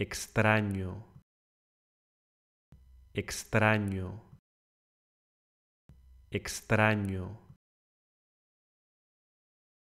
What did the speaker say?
extraño, extraño, extraño.